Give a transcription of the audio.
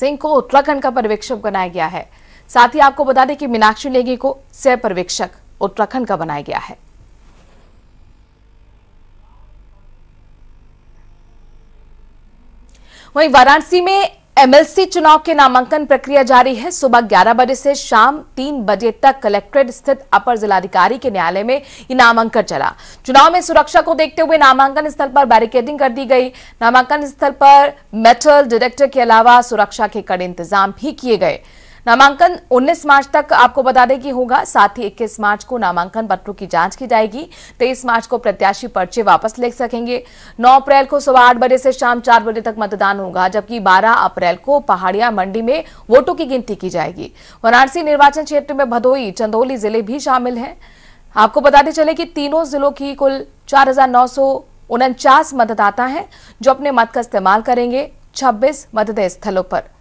सिंह को उत्तराखंड का पर्यवेक्षक बनाया गया है साथ ही आपको बता दें कि मीनाक्षी लेगी को सह पर्यवेक्षक उत्तराखंड का बनाया गया है वहीं वाराणसी में एमएलसी चुनाव के नामांकन प्रक्रिया जारी है सुबह 11 बजे से शाम 3 बजे तक कलेक्ट्रेट स्थित अपर जिलाधिकारी के न्यायालय में ये नामांकन चला चुनाव में सुरक्षा को देखते हुए नामांकन स्थल पर बैरिकेडिंग कर दी गई नामांकन स्थल पर मेटल डिटेक्टर के अलावा सुरक्षा के कड़े इंतजाम भी किए गए नामांकन 19 मार्च तक आपको बता दें कि होगा साथ ही 21 मार्च को नामांकन पत्रों की जांच की जाएगी 23 मार्च को प्रत्याशी पर्चे वापस ले सकेंगे 9 अप्रैल को सुबह आठ बजे से शाम चार बजे तक मतदान होगा जबकि 12 अप्रैल को पहाड़िया मंडी में वोटों की गिनती की जाएगी वाराणसी निर्वाचन क्षेत्र में भदोई चंदौली जिले भी शामिल हैं आपको बताते चले कि तीनों जिलों की कुल चार उनचास मतदाता हैं जो अपने मत का इस्तेमाल करेंगे छब्बीस मतदेय स्थलों पर